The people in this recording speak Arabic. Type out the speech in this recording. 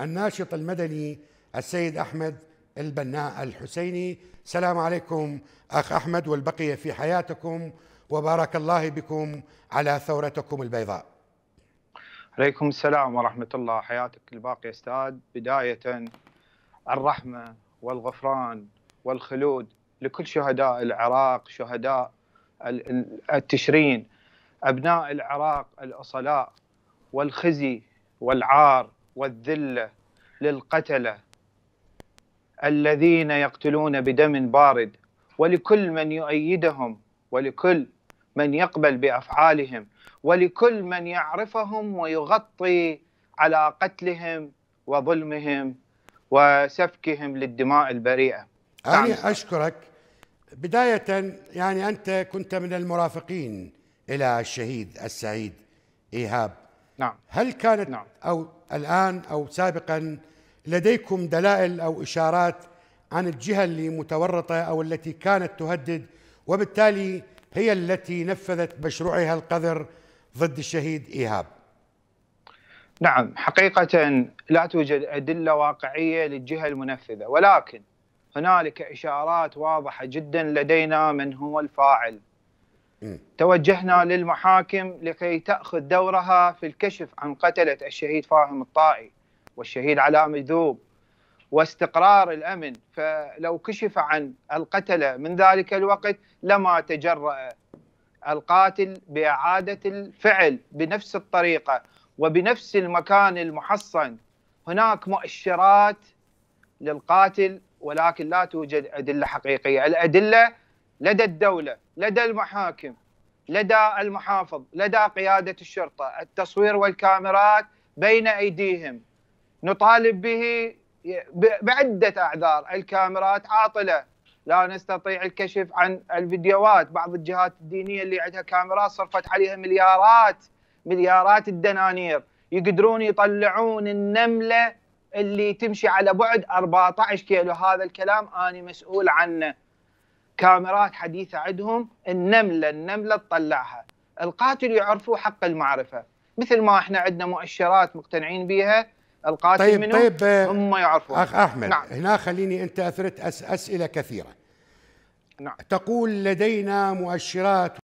الناشط المدني السيد أحمد البناء الحسيني سلام عليكم أخ أحمد والبقية في حياتكم وبارك الله بكم على ثورتكم البيضاء عليكم السلام ورحمة الله حياتك الباقيه أستاذ بداية الرحمة والغفران والخلود لكل شهداء العراق شهداء التشرين أبناء العراق الأصلاء والخزي والعار والذله للقتله الذين يقتلون بدم بارد ولكل من يؤيدهم ولكل من يقبل بافعالهم ولكل من يعرفهم ويغطي على قتلهم وظلمهم وسفكهم للدماء البريئه. أنا اشكرك بدايه يعني انت كنت من المرافقين الى الشهيد السعيد ايهاب نعم هل كانت نعم. أو الآن أو سابقا لديكم دلائل أو إشارات عن الجهة اللي متورطة أو التي كانت تهدد وبالتالي هي التي نفذت مشروعها القذر ضد الشهيد إيهاب نعم حقيقة لا توجد أدلة واقعية للجهة المنفذة ولكن هنالك إشارات واضحة جدا لدينا من هو الفاعل توجهنا للمحاكم لكي تأخذ دورها في الكشف عن قتلة الشهيد فاهم الطائي والشهيد علاء مجذوب واستقرار الأمن فلو كشف عن القتلة من ذلك الوقت لما تجرأ القاتل بإعادة الفعل بنفس الطريقة وبنفس المكان المحصن هناك مؤشرات للقاتل ولكن لا توجد أدلة حقيقية الأدلة لدى الدولة لدى المحاكم لدى المحافظ لدى قيادة الشرطة التصوير والكاميرات بين أيديهم نطالب به بعدة أعذار الكاميرات عاطلة لا نستطيع الكشف عن الفيديوهات بعض الجهات الدينية اللي عندها كاميرات صرفت عليها مليارات مليارات الدنانير يقدرون يطلعون النملة اللي تمشي على بعد 14 كيلو هذا الكلام أنا مسؤول عنه كاميرات حديثه عندهم النمله النمله تطلعها القاتل يعرفوه حق المعرفه مثل ما احنا عندنا مؤشرات مقتنعين بها القاتل طيب منهم طيب آه، هم يعرفوه اخ احمد نعم. هنا خليني انت اثرت أس اسئله كثيره نعم. تقول لدينا مؤشرات